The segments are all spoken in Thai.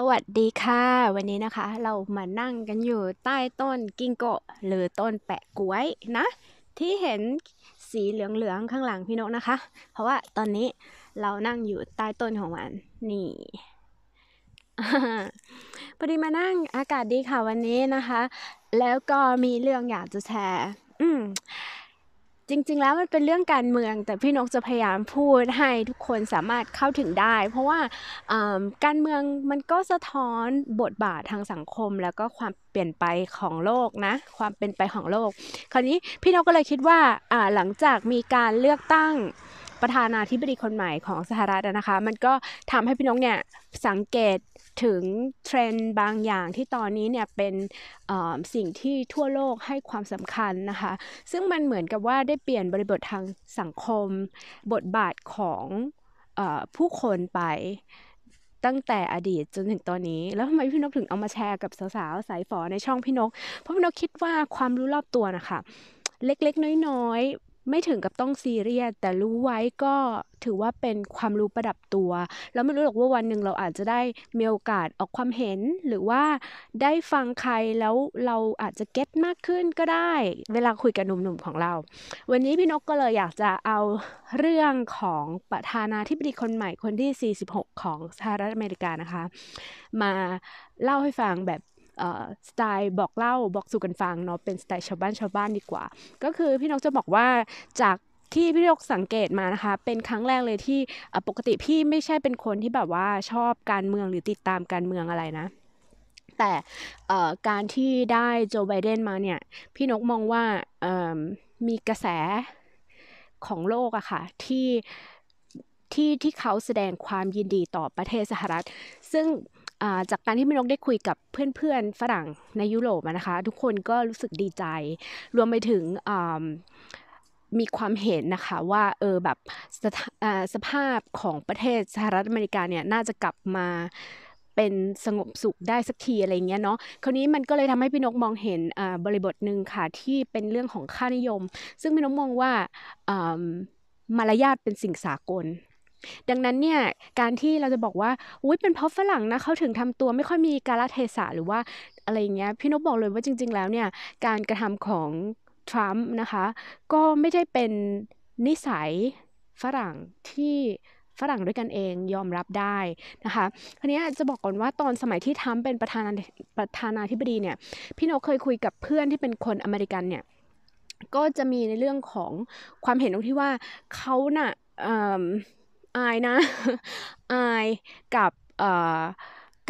สวัสดีค่ะวันนี้นะคะ เรามานั่งกันอยู่ใต้ต้นกิ้งโกะหรือต้นแปะกล้วยนะ ที่เห็นสีเหลืองๆข้างหลังพี่นกนะคะ เพราะว่าตอนนี้เรานั่งอยู่ใต้ต้นของมัน นี่พอดีมานั่งอากาศดีค่ะวันนี้นะคะ แล้วก็มีเรื่องอยากจะแชร์อืมจริงๆแล้วมันเป็นเรื่องการเมืองแต่พี่นกจะพยายามพูดให้ทุกคนสามารถเข้าถึงได้ เพราะว่าการเมืองมันก็สะท้อนบทบาททางสังคมแล้วก็ความเปลี่ยนไปของโลกนะความเป็นไปของโลก คราวนี้พี่นกก็เลยคิดว่าหลังจากมีการเลือกตั้งประธานาธิบดีคนใหม่ของสหรัฐนะคะ มันก็ทำให้พี่น้องเนี่ยสังเกตถึงเทรนด์บางอย่างที่ตอนนี้เนี่ยเป็นสิ่งที่ทั่วโลกให้ความสำคัญนะคะซึ่งมันเหมือนกับว่าได้เปลี่ยนบริบททางสังคม บทบาทของอผู้คนไปตั้งแต่อดีตจนถึงตอนนี้ แล้วทำไมพี่นกถึงเอามาแชร์กับสาวๆสายฝอในช่องพี่นกเพราะพี่นกคิดว่าความรู้รอบตัวนะคะเล็กๆ น้อยๆไม่ถึงกับต้องซีเรียสแต่รู้ไว้ก็ถือว่าเป็นความรู้ประดับตัว แล้วไม่รู้หรอกว่าวันหนึ่งเราอาจจะได้มีโอกาสออกความเห็นหรือว่าได้ฟังใครแล้วเราอาจจะเก็ตมากขึ้นก็ได้ เวลาคุยกับหนุ่มๆของเรา วันนี้พี่นกก็เลยอยากจะเอาเรื่องของประธานาธิบดีคนใหม่คนที่ 46 ของสหรัฐอเมริกานะคะ มาเล่าให้ฟังแบบสไตล์บอกเล่าบอกสู่กันฟังเนาะเป็นสไตล์ชาวบ้านชาวบ้านดีกว่า ก็คือพี่นกจะบอกว่าจากที่พี่นกสังเกตมานะคะ เป็นครั้งแรกเลยที่ปกติพี่ไม่ใช่เป็นคนที่แบบว่าชอบการเมืองหรือติดตามการเมืองอะไรนะ แต่การที่ได้โจไบเดนมาเนี่ยพี่นกมองว่ามีกระแสของโลกอะค่ะที่ที่ที่เขาแสดงความยินดีต่อประเทศสหรัฐ ซึ่งจากการที่พี่นกได้คุยกับเพื่อนๆฝรั่งในยุโรปนะคะทุกคนก็รู้สึกดีใจ รวมไปถึงมีความเห็นนะคะว่าเออแบบสสภาพของประเทศสหรัฐอเมริกาเนี่ยน่าจะกลับมาเป็นสงบสุขได้สักทีอะไรเงี้ยเนาะคราวนี้มันก็เลยทำให้พี่นกมองเห็นบริบทหนึ่งค่ะที่เป็นเรื่องของค่านิยม ซึ่งพี่นกมองว่ามารยาทเป็นสิ่งสากลดังนั้นเนี่ยการที่เราจะบอกว่าอุ้ยเป็นเพราะฝรั่งนะเขาถึงทำตัวไม่ค่อยมีกาลเทศะหรือว่าอะไรเงี้ยพี่นกบอกเลยว่าจริงๆ แล้วเนี่ยการกระทำของทรัมป์นะคะก็ไม่ได้เป็นนิสัยฝรั่งที่ฝรั่งด้วยกันเองยอมรับได้นะคะทีนี้จะบอกก่อนว่าตอนสมัยที่ทำเป็นประธานาประธานาธิบดีเนี่ย พี่นกเคยคุยกับเพื่อนที่เป็นคนอเมริกันเนี่ยก็จะมีในเรื่องของความเห็นตรงที่ว่าเขานะ่ะอายนะ อายกับ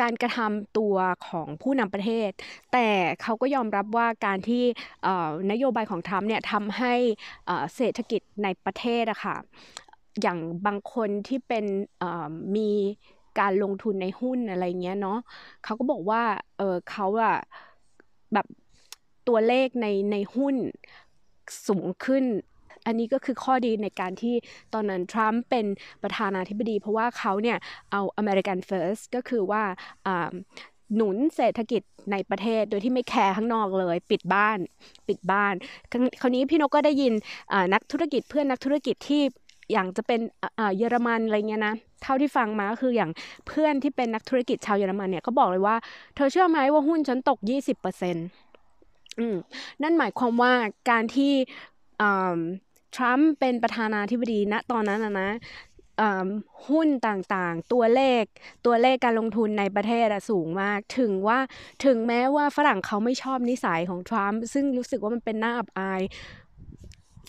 การกระทำตัวของผู้นำประเทศ แต่เขาก็ยอมรับว่าการที่นโยบายของทรัมป์เนี่ยทำให้เศรษฐกิจในประเทศอะคะ่ะอย่างบางคนที่เป็นมีการลงทุนในหุ้นอะไรเงี้ยเนาะเขาก็บอกว่าเเขาอะแบบตัวเลขในในหุ้นสูงขึ้นอันนี้ก็คือข้อดีในการที่ตอนนั้น ทรัมป์เป็นประธานาธิบดี เพราะว่าเขาเนี่ย เอา American First ก็คือว่าหนุนเศรษฐกิจในประเทศโดยที่ไม่แคร์ข้างนอกเลยปิดบ้านปิดบ้าน คราวนี้พี่นกก็ได้ยินนักธุรกิจเพื่อนนักธุรกิจที่อย่างจะเป็นเยอรมัน อะไรเงี้ยนะเท่าที่ฟังมาก็คืออย่างเพื่อนที่เป็นนักธุรกิจชาวเยอรมันเนี่ยก็บอกเลยว่าเธอเชื่อไหมว่าหุ้นฉันตก 20%อืมนั่นหมายความว่าการที่ทรัมป์เป็นประธานาธิบดี ณ ตอนนั้นนะหุ้นต่างๆ ตัวเลข ตัวเลขการลงทุนในประเทศสูงมาก ถึงว่า ถึงแม้ว่าฝรั่งเขาไม่ชอบนิสัยของทรัมป์ ซึ่งรู้สึกว่ามันเป็นหน้าอับอาย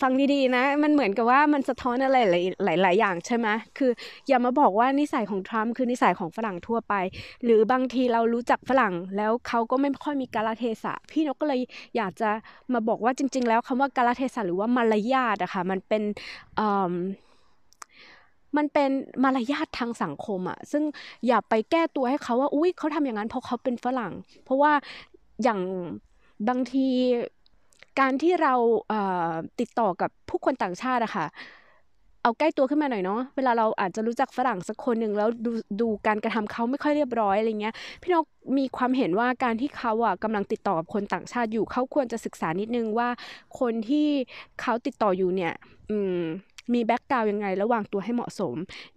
ฟังดีๆนะ มันเหมือนกับว่ามันสะท้อนอะไรหลายๆอย่างใช่ไหมคือ อย่ามาบอกว่านิสัยของทรัมป์คือนิสัยของฝรั่งทั่วไป หรือบางทีเรารู้จักฝรั่ง แล้วเขาก็ไม่ค่อยมีกาลเทศะ พี่นกก็เลยอยากจะมาบอกว่าจริง ๆ แล้วคำว่ากาลเทศะหรือว่ามารยาทอะคะ่ะ มันเป็น มันเป็นมารยาททางสังคมอะซึ่งอย่าไปแก้ตัวให้เขาว่า อุ้ยเขาทำอย่างนั้นเพราะเขาเป็นฝรั่ง เพราะว่าอย่างบางทีการที่เราติดต่อกับผู้คนต่างชาติอะค่ะ เอาใกล้ตัวขึ้นมาหน่อยเนาะ เวลาเราอาจจะรู้จักฝรั่งสักคนหนึ่งแล้วดูดูการกระทำเขาไม่ค่อยเรียบร้อยอะไรเงี้ย พี่นกมีความเห็นว่าการที่เขาอ่ะกำลังติดต่อกับคนต่างชาติอยู่เขาควรจะศึกษานิดนึงว่า คนที่เขาติดต่ออยู่เนี่ยอืมมีแบ็กกราวยังไงระวางตัวให้เหมาะสม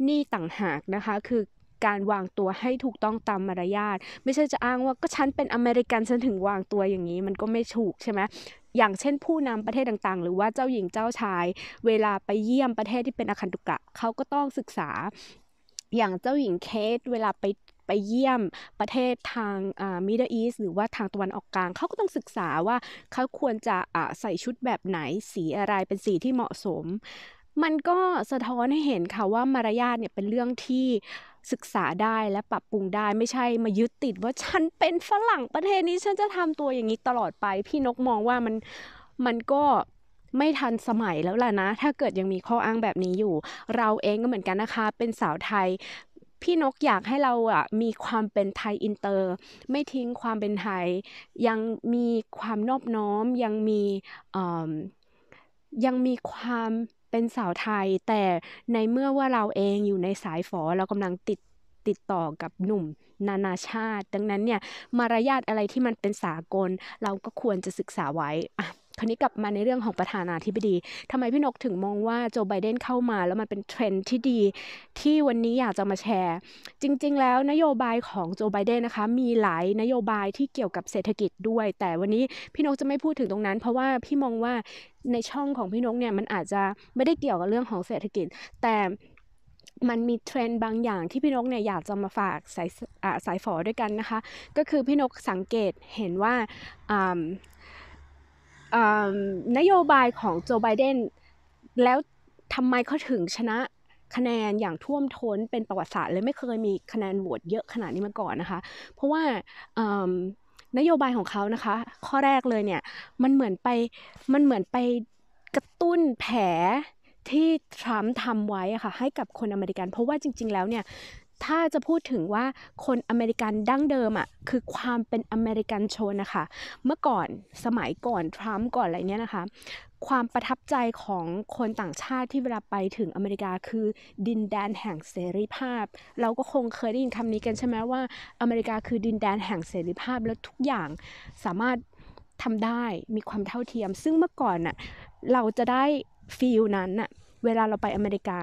นี่ต่างหากนะคะ คือการวางตัวให้ถูกต้องตามมารยาท ไม่ใช่จะอ้างว่าก็ฉันเป็นอเมริกันฉันถึงวางตัวอย่างนี้ มันก็ไม่ถูกใช่ไหมอย่างเช่นผู้นำประเทศต่างๆ หรือว่าเจ้าหญิงเจ้าชาย เวลาไปเยี่ยมประเทศที่เป็นอาคันตุกะเขาก็ต้องศึกษาอย่างเจ้าหญิงเคส เวลาไปไปเยี่ยมประเทศทางมิดเดิลอีสหรือว่าทางตะวันออกกลางเขาก็ต้องศึกษาว่าเขาควรจะใส่ชุดแบบไหนสีอะไรเป็นสีที่เหมาะสมมันก็สะท้อนให้เห็นค่ะว่ามารยาทเนี่ยเป็นเรื่องที่ศึกษาได้และปรับปรุงได้ ไม่ใช่มายึดติด ว่าฉันเป็นฝรั่งประเทศนี้ฉันจะทำตัวอย่างนี้ตลอดไป พี่นกมองว่ามันมันก็ไม่ทันสมัยแล้วล่ะนะ ถ้าเกิดยังมีข้ออ้างแบบนี้อยู่ เราเองก็เหมือนกันนะคะ เป็นสาวไทยพี่นกอยากให้เราอ่ะมีความเป็นไทยอินเตอร์ ไม่ทิ้งความเป็นไทย ยังมีความนอบน้อมยังมียังมีความเป็นสาวไทยแต่ในเมื่อว่าเราเองอยู่ในสายฝอเรากำลังติดติดต่อกับหนุ่มนานาชาติดังนั้นเนี่ยมารยาทอะไรที่มันเป็นสากล เราก็ควรจะศึกษาไว้คราวนี้กลับมาในเรื่องของประธานาธิบดี ทำไมพี่นกถึงมองว่าโจไบเดนเข้ามาแล้วมันเป็นเทรนด์ที่ดี ที่วันนี้อยากจะมาแชร์ จริงๆแล้วนโยบายของโจไบเดนนะคะมีหลายนโยบายที่เกี่ยวกับเศรษฐกิจด้วย แต่วันนี้พี่นกจะไม่พูดถึงตรงนั้นเพราะว่าพี่มองว่าในช่องของพี่นกเนี่ยมันอาจจะไม่ได้เกี่ยวกับเรื่องของเศรษฐกิจ แต่มันมีเทรนด์บางอย่าง ที่พี่นกเนี่ยอยากจะมาฝากสายสายฝอด้วยกันนะคะ ก็คือพี่นกสังเกตเห็นว่านโยบายของโจไบเดนแล้วทำไมเขาถึงชนะคะแนนอย่างท่วมท้นเป็นประวัติศาสตร์เลยไม่เคยมีคะแนนโหวตเยอะขนาดนี้มาก่อนนะคะ เพราะว่านโยบายของเขานะคะ ข้อแรกเลยเนี่ย มันเหมือนไปมันเหมือนไปกระตุ้นแผลที่ทรัมป์ทำไว้ค่ะให้กับคนอเมริกันเพราะว่าจริงๆแล้วเนี่ยถ้าจะพูดถึงว่าคนอเมริกันดั้งเดิมอะ่ะคือความเป็นอเมริกันชนนะคะเมื่อก่อนสมัยก่อนทรัมป์ก่อนอะไรเนี้ยนะคะความประทับใจของคนต่างชาติที่เวลาไปถึงอเมริกาคือดินแดนแห่งเสรีภาพ เราก็คงเคยได้ยินคำนี้กันใช่ไหมว่าอเมริกาคือดินแดนแห่งเสรีภาพแล้วทุกอย่างสามารถทำได้มีความเท่าเทียม ซึ่งเมื่อก่อนน่ะเราจะได้ฟีลนั้นน่ะเวลาเราไปอเมริกา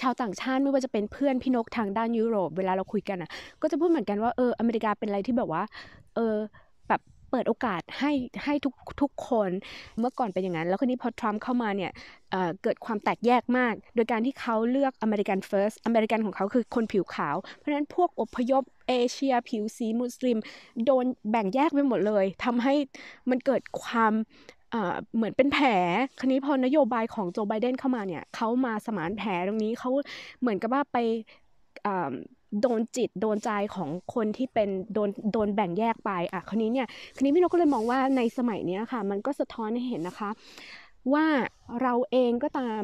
ชาวต่างชาติไม่ว่าจะเป็นเพื่อนพี่นกทางด้านยุโรปเวลาเราคุยกันอ่ะก็จะพูดเหมือนกันว่าเอออเมริกาเป็นอะไรที่แบบว่าเออแบบเปิดโอกาสให้ให้ทุกทุกคนเมื่อก่อนเป็นอย่างนั้นแล้วคนนี้พอทรัมป์เข้ามาเนี่ยเเกิดความแตกแยกมาก โดยการที่เขาเลือกอเมริกันเฟิร์สอเมริกันของเขาคือคนผิวขาวเพราะฉะนั้นพวกอพยพเอเชียผิวสีมุสลิมโดนแบ่งแยกไปหมดเลย ทำให้มันเกิดความเหมือนเป็นแผลคันนี้พอนโยบายของโจไบเดนเข้ามาเนี่ยเขามาสมานแผลตรงนี้เขาเหมือนกับว่าไปโดนจิตโดนใจของคนที่เป็นโดนโดนแบ่งแยกไปอ่ะคันนี้เนี่ยคันนี้พี่นกก็เลยมองว่าในสมัยนี้ค่ะ มันก็สะท้อนให้เห็นนะคะว่าเราเองก็ตาม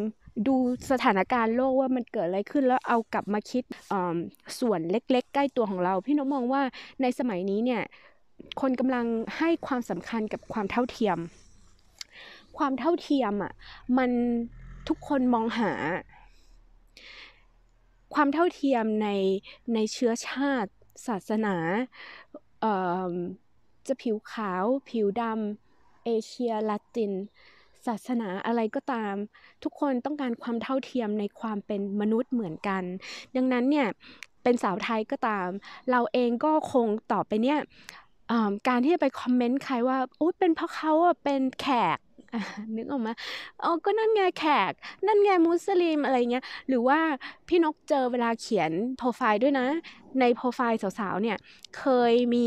ดูสถานการณ์โลกว่ามันเกิดอะไรขึ้นแล้วเอากลับมาคิดส่วนเล็กๆ ใกล้ตัวของเรา พี่นกมองว่าในสมัยนี้เนี่ยคนกำลังให้ความสำคัญกับความเท่าเทียมความเท่าเทียมอะ่ะมันทุกคนมองหา ความเท่าเทียมในในเชื้อชาติศาสนาจะผิวขาวผิวดำเอเชียละติน ศาสนาอะไรก็ตามทุกคนต้องการความเท่าเทียมในความเป็นมนุษย์เหมือนกัน ดังนั้นเนี่ยเป็นสาวไทยก็ตาม เราเองก็คงต่อไปเนี่ยการที่จะไปคอมเมนต์ใครว่าโอ้เป็นเพราะเขาเป็นแขกนึกออกมาเออก็นั่นไงแขก นั่นไงมุสลิมอะไรเงี้ย หรือว่า พี่นกเจอเวลาเขียนโปรไฟล์ด้วยนะ ในโปรไฟล์สาวๆเนี่ย เคยมี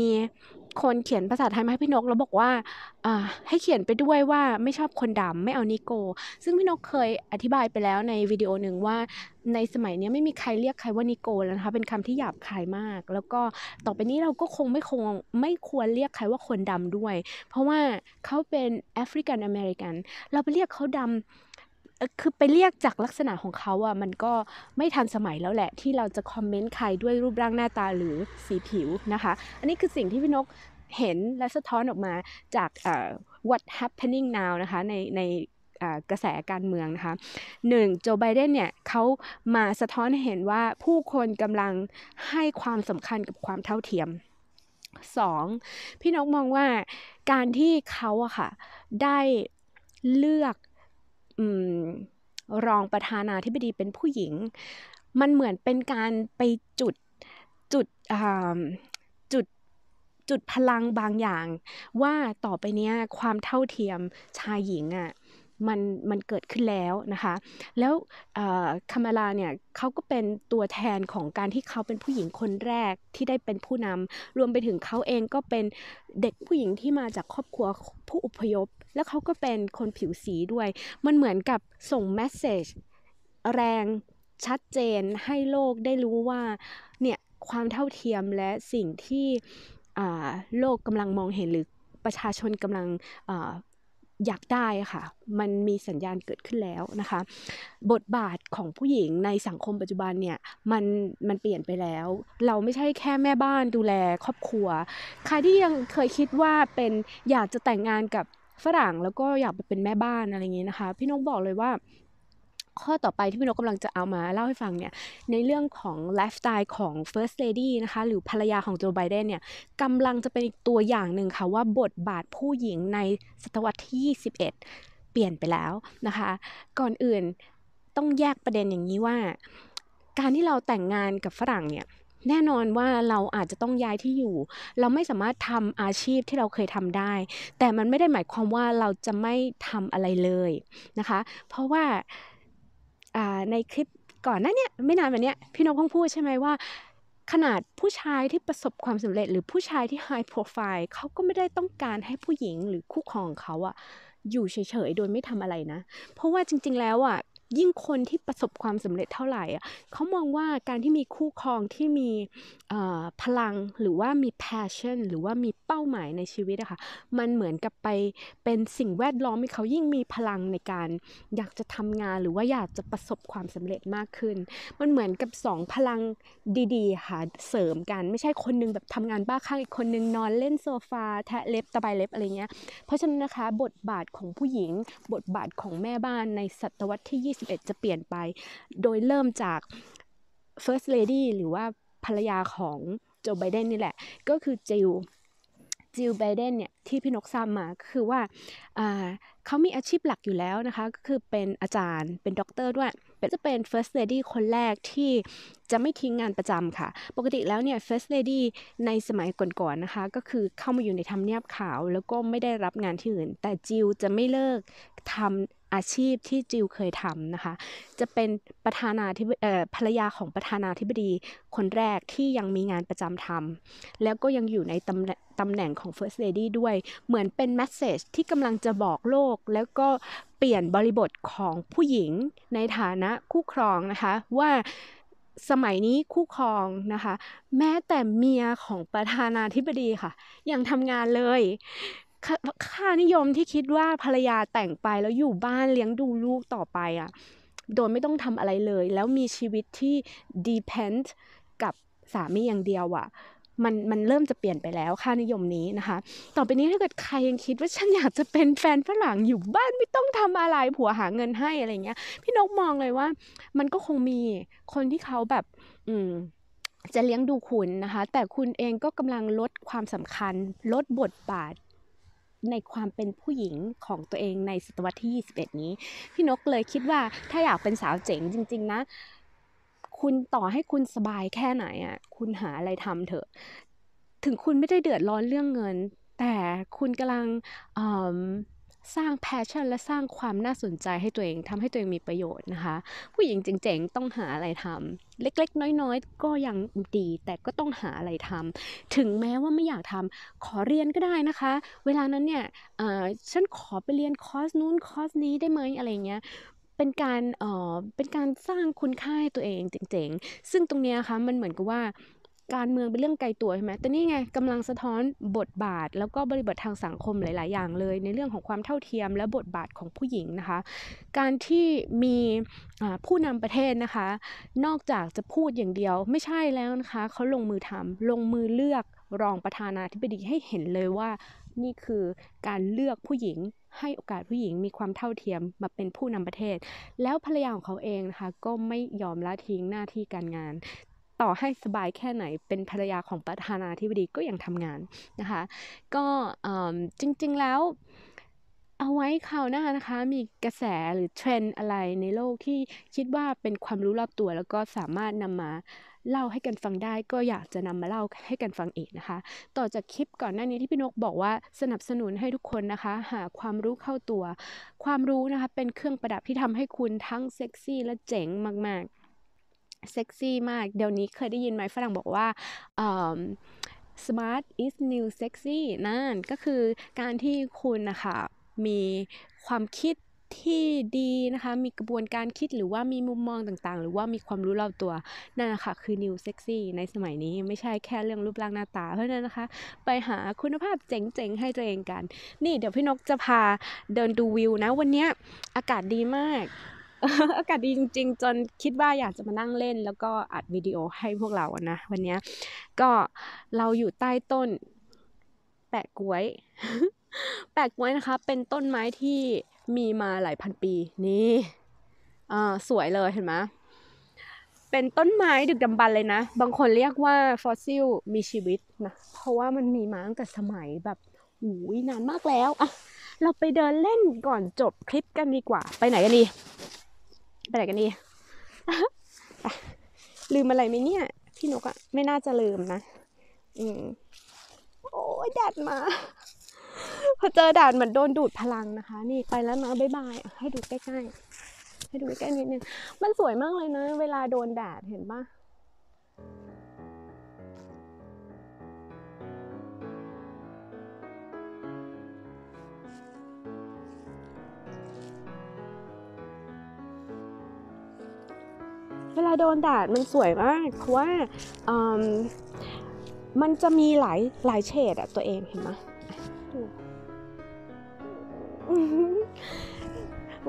คนเขียนภาษาไทยมาให้พี่นกแล้วบอกว่า ให้เขียนไปด้วยว่าไม่ชอบคนดำไม่เอานิโกซึ่งพี่นกเคยอธิบายไปแล้วในวิดีโอหนึ่งว่าในสมัยนี้ไม่มีใครเรียกใครว่า นิโกแล้วนะคะเป็นคำที่หยาบคายมาก แล้วก็ต่อไปนี้เราก็คงไม่คงไม่ควรเรียกใครว่าคนดำด้วย เพราะว่าเขาเป็นแอฟริกันอเมริกันเราไปเรียกเขาดำคือไปเรียกจากลักษณะของเขาอ่ะมันก็ไม่ทันสมัยแล้วแหละที่เราจะคอมเมนต์ใครด้วยรูปร่างหน้าตาหรือสีผิวนะคะอันนี้คือสิ่งที่พี่นกเห็นและสะท้อนออกมาจาก what happening now นะคะในในกระแสการเมืองนะคะหนึ่งโจไบเดนเนี่ยเขามาสะท้อนเห็นว่าผู้คนกำลังให้ความสำคัญกับความเท่าเทียม 2. พี่นกมองว่าการที่เขาอะค่ะได้เลือกรองประธานาธิบดีเป็นผู้หญิง มันเหมือนเป็นการไปจุดจุดจุดจุดพลังบางอย่าง ว่าต่อไปเนี้ยความเท่าเทียมชายหญิงอะ่ะมันมันเกิดขึ้นแล้วนะคะ แล้วคามาลาเนี่ยเขาก็เป็นตัวแทนของการที่เขาเป็นผู้หญิงคนแรกที่ได้เป็นผู้นำ รวมไปถึงเขาเองก็เป็นเด็กผู้หญิงที่มาจากครอบครัวผู้อพยพ แล้วเขาก็เป็นคนผิวสีด้วย มันเหมือนกับส่งแมสเซจแรงชัดเจนให้โลกได้รู้ว่าเนี่ยความเท่าเทียมและสิ่งที่โลกกำลังมองเห็นหรือประชาชนกำลังอยากได้ค่ะ มันมีสัญญาณเกิดขึ้นแล้วนะคะ บทบาทของผู้หญิงในสังคมปัจจุบันเนี่ย มันมันเปลี่ยนไปแล้ว เราไม่ใช่แค่แม่บ้านดูแลครอบครัว ใครที่ยังเคยคิดว่าเป็นอยากจะแต่งงานกับฝรั่งแล้วก็อยากไปเป็นแม่บ้านอะไรอย่างนี้นะคะ พี่นกบอกเลยว่าข้อต่อไปที่พี่นกกำลังจะเอามาเล่าให้ฟังเนี่ย ในเรื่องของไลฟ์สไตล์ของ First Lady นะคะหรือภรรยาของโจไบเดนเนี่ยกำลังจะเป็นอีกตัวอย่างหนึ่งค่ะว่าบทบาทผู้หญิงในศตวรรษที่21 เปลี่ยนไปแล้วนะคะ ก่อนอื่นต้องแยกประเด็นอย่างนี้ว่า การที่เราแต่งงานกับฝรั่งเนี่ยแน่นอนว่าเราอาจจะต้องย้ายที่อยู่ เราไม่สามารถทำอาชีพที่เราเคยทำได้ แต่มันไม่ได้หมายความว่าเราจะไม่ทำอะไรเลยนะคะ เพราะว่าในคลิปก่อนหน้านี้ไม่นานมาเนี้ย พี่นกเพิ่งพูดใช่ไหมว่า ขนาดผู้ชายที่ประสบความสำเร็จ หรือผู้ชายที่ไฮโปรไฟล์เขาก็ไม่ได้ต้องการให้ผู้หญิงหรือคู่ครองเขาอะอยู่เฉยๆ โดยไม่ทำอะไรนะ เพราะว่าจริงๆแล้วอะยิ่งคนที่ประสบความสำเร็จเท่าไหร่เขามองว่าการที่มีคู่ครองที่มีพลังหรือว่ามี passion หรือว่ามีเป้าหมายในชีวิตอะคะ่ะ มันเหมือนกับไปเป็นสิ่งแวดล้อมให้เขายิ่งมีพลังในการอยากจะทำงานหรือว่าอยากจะประสบความสำเร็จมากขึ้น มันเหมือนกับสองพลังดีๆค่ะเสริมกันไม่ใช่คนนึงแบบทำงานบ้าคลั่งอีกคนนึงนอนเล่นโซฟาแทะเล็บตะไบเล็บอะไรเงี้ย เพราะฉะนั้นนะคะบทบาทของผู้หญิงบทบาทของแม่บ้าน ในศตวรรษที่2021จะเปลี่ยนไปโดยเริ่มจาก First Lady หรือว่าภรรยาของโจไบเดนนี่แหละ ก็คือจิล จิลไบเดนเนี่ยที่พี่นกทราบมาก็คือว่า เขามีอาชีพหลักอยู่แล้วนะคะ ก็คือเป็นอาจารย์เป็น ด็อกเตอร์ด้วยจะเป็น First Lady คนแรกที่จะไม่ทิ้งงานประจำค่ะ ปกติแล้วเนี่ย First Lady ในสมัยก่อนๆนนะคะ ก็คือเข้ามาอยู่ในทำเนียบขาว แล้วก็ไม่ได้รับงานที่อื่น แต่จิลจะไม่เลิกทำอาชีพที่จิวเคยทำนะคะ จะเป็นประธานาธิบดีภรรยาของประธานาธิบดีคนแรกที่ยังมีงานประจำทำแล้วก็ยังอยู่ในตำตำแหน่งของ First Lady ด้วยเหมือนเป็นแมสเซจที่กำลังจะบอกโลกแล้วก็เปลี่ยนบริบทของผู้หญิงในฐานะคู่ครองนะคะ ว่าสมัยนี้คู่ครองนะคะแม้แต่เมียของประธานาธิบดีค่ะ ยังทำงานเลยค่านิยมที่คิดว่าภรรยาแต่งไปแล้วอยู่บ้านเลี้ยงดูลูกต่อไปอะ่ะโดยไม่ต้องทำอะไรเลย แล้วมีชีวิตที่ depend กับสามีอย่างเดียวอะ่ะ มันมันเริ่มจะเปลี่ยนไปแล้วค่านิยมนี้นะคะ ต่อไปนี้ถ้าเกิดใครยังคิดว่า ฉันอยากจะเป็นแฟนฝรั่งอยู่บ้านไม่ต้องทำอะไรผัวหาเงินให้อะไรเงี้ยพี่นกมองเลยว่า มันก็คงมีคนที่เขาแบบ อืมจะเลี้ยงดูคุณนะคะ แต่คุณเองก็กำลังลดความสำคัญ ลดบทบาทในความเป็นผู้หญิงของตัวเองในศตวรรษที่ 21 นี้ พี่นกเลยคิดว่าถ้าอยากเป็นสาวเจ๋งจริงๆนะ คุณต่อให้คุณสบายแค่ไหนอ่ะ คุณหาอะไรทำเถอะ ถึงคุณไม่ได้เดือดร้อนเรื่องเงิน แต่คุณกำลังสร้างแพชชั่นและสร้างความน่าสนใจให้ตัวเองทำให้ตัวเองมีประโยชน์นะคะ ผู้หญิงเจ๋งๆ ต้องหาอะไรทำ เล็กๆน้อยๆก็ยังดีแต่ก็ต้องหาอะไรทำ ถึงแม้ว่าไม่อยากทำ ขอเรียนก็ได้นะคะ เวลานั้นเนี่ยฉันขอไปเรียนคอร์สนู้นคอร์สนี้ได้ไหมอะไรเงี้ยเป็นการเอ่อเป็นการสร้างคุณค่าให้ตัวเองเจ๋งๆ ซึ่งตรงนี้นะคะมันเหมือนกับว่าการเมืองเป็นเรื่องไกลตัวใช่ไหมแต่นี่ไงกำลังสะท้อนบทบาท แล้วก็บริบททางสังคมหลาย ๆ อย่างเลย ในเรื่องของความเท่าเทียมและบทบาทของผู้หญิงนะคะ การที่มีผู้นำประเทศนะคะ นอกจากจะพูดอย่างเดียวไม่ใช่แล้วนะคะเขาลงมือทำลงมือเลือกรองประธานาธิบดีให้เห็นเลยว่านี่คือการเลือกผู้หญิงให้โอกาสผู้หญิงมีความเท่าเทียมมาเป็นผู้นำประเทศ แล้วภรรยาของเขาเองนะคะก็ไม่ยอมละทิ้งหน้าที่การงานต่อให้สบายแค่ไหนเป็นภรรยาของประธานาธิบดีก็ยังทำงานนะคะ ก็จริงๆ แล้วเอาไว้คราวหน้านะคะ มีกระแสหรือเทรนด์อะไรในโลกที่คิดว่าเป็นความรู้รอบตัว แล้วก็สามารถนำมาเล่าให้กันฟังได้ ก็อยากจะนำมาเล่าให้กันฟังอีกนะคะ ต่อจากคลิปก่อนหน้านี้ที่พี่นกบอกว่าสนับสนุนให้ทุกคนนะคะ หาความรู้เข้าตัว ความรู้นะคะเป็นเครื่องประดับที่ทำให้คุณทั้งเซ็กซี่และเจ๋งมาก ๆเซ็กซี่มาก เดี๋ยวนี้เคยได้ยินไหมฝรั่งบอกว่า smart is new sexy นั่นก็คือการที่คุณนะคะมีความคิดที่ดีนะคะ มีกระบวนการคิดหรือว่ามีมุมมองต่างๆ หรือว่ามีความรู้รอบตัว นั่นนะคะคือ new sexy ในสมัยนี้ไม่ใช่แค่เรื่องรูปร่างหน้าตาเพราะนั้นนะคะ ไปหาคุณภาพเจ๋งๆให้ตัวเองกัน นี่เดี๋ยวพี่นกจะพาเดินดูวิวนะวันนี้อากาศดีมากอากาศดีจริง ๆ จนคิดว่าอยากจะมานั่งเล่นแล้วก็อัดวิดีโอให้พวกเรานะวันนี้ก็เราอยู่ใต้ต้นแปะกล้วยแปะกล้วยนะคะเป็นต้นไม้ที่มีมาหลายพันปีนี่อ่าสวยเลยเห็นไหมเป็นต้นไม้ดึกดำบรรเลยนะ บางคนเรียกว่าฟอสซิลมีชีวิตนะเพราะว่ามันมีมาตั้งแต่สมัยแบบอ้ยนานมากแล้วอะเราไปเดินเล่นก่อนจบคลิปกันดีกว่า ไปไหนกันดีไปไหนกันดีลืมอะไรไหมเนี่ย พี่นกอะไม่น่าจะลืมนะอืมโอ้ยแดดมา พอเจอแดดเหมือนโดนดูดพลังนะคะนี่ไปแล้วนะ บ๊ายบาย ให้ดูใกล้ๆให้ดูใกล้ๆนิดนึงมันสวยมากเลยนะ เวลาโดนแดดเห็นปะเวลาโดนแดดมันสวยมาก เพราะว่ามันจะมีหลายหลายเฉดอะตัวเองเห็นไหม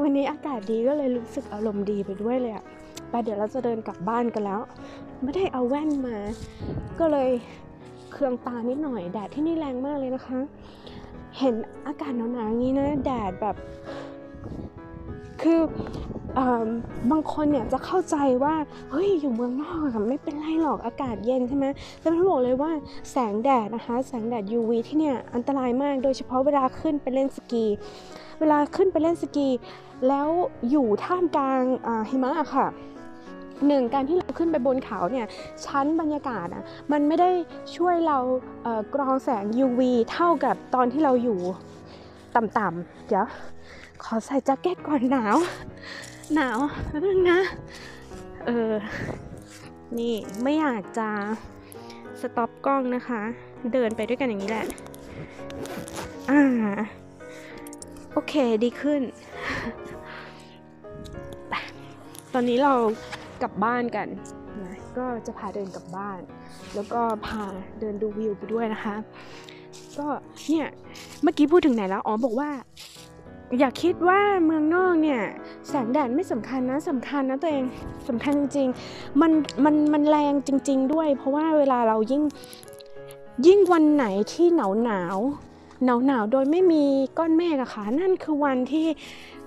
วันนี้อากาศดีก็เลยรู้สึกอารมณ์ดีไปด้วยเลยอะไปเดี๋ยวเราจะเดินกลับบ้านกันแล้ว ไม่ได้เอาแว่นมา ก็เลยเครื่องตานิดหน่อยแดดที่นี่แรงมากเลยนะคะ เห็นอากาศหนาวๆอย่างนี้นะ แดดแบบ คือบางคนเนี่ยจะเข้าใจว่า เฮ้ยอยู่เมืองนอกไม่เป็นไรหรอกอากาศเย็นใช่ไหมแต่พี่บอกเลยว่าแสงแดดนะคะแสงแดด UV ที่เนี่ย อันตรายมากโดยเฉพาะเวลาขึ้นไปเล่นสกี เวลาขึ้นไปเล่นสกี แล้วอยู่ท่ามกลางหิมะค่ะหนึ่งการที่เราขึ้นไปบนเขาเนี่ยชั้นบรรยากาศอ่ะมันไม่ได้ช่วยเรากรองแสง UV เท่ากับตอนที่เราอยู่ต่ำๆเดี๋ยวขอใส่แจ็คเก็ตก่อนหนาวหนาวนึงนะ เออ นี่ไม่อยากจะสต็อปกล้องนะคะ เดินไปด้วยกันอย่างนี้แหละ อ่า โอเคดีขึ้น ตอนนี้เรากลับบ้านกันนะ ก็จะพาเดินกลับบ้าน แล้วก็พาเดินดูวิวไปด้วยนะคะ ก็เนี่ย เมื่อกี้พูดถึงไหนแล้วอ๋อบอกว่าอย่าคิดว่าเมืองนอกเนี่ย แสงแดดไม่สำคัญนะสำคัญนะตัวเองสำคัญจริงๆมันมันมันแรงจริง ๆ ด้วย เพราะว่าเวลาเรายิ่งยิ่งวันไหนที่หนาวหนาวหนาวหนาวโดยไม่มีก้อนเมฆอะค่ะนั่นคือวันที่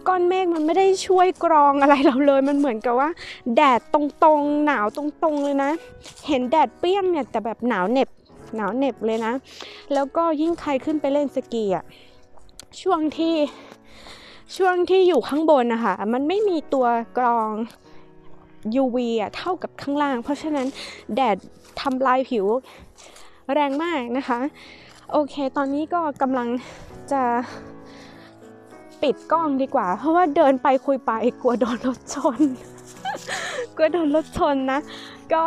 ก้อนเมฆมันไม่ได้ช่วยกรองอะไรเราเลย มันเหมือนกับว่า แดดตรงๆหนาวตรงๆเลยนะ เห็นแดดเปรี้ยงเนี่ยแต่แบบหนาวเหน็บหนาวเหน็บเลยนะ แล้วก็ยิ่งใครขึ้นไปเล่นสกีอะช่วงที่ช่วงที่อยู่ข้างบนนะคะมันไม่มีตัวกรอง UV เท่ากับข้างล่าง เพราะฉะนั้นแดดทำลายผิวแรงมากนะคะ โอเคตอนนี้ก็กำลังจะปิดกล้องดีกว่า เพราะว่าเดินไปคุยไปกลัวโดนรถชนกลัวโดนรถชนนะ ก็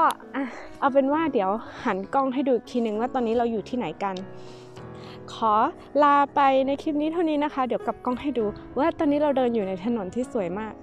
เอาเป็นว่าเดี๋ยวหันกล้องให้ดูอีกทีนึงว่าตอนนี้เราอยู่ที่ไหนกันอลาไปในคลิปนี้เท่านี้นะคะ เดี๋ยวกลับกล้องให้ดูว่าตอนนี้เราเดินอยู่ในถนนที่สวยมาก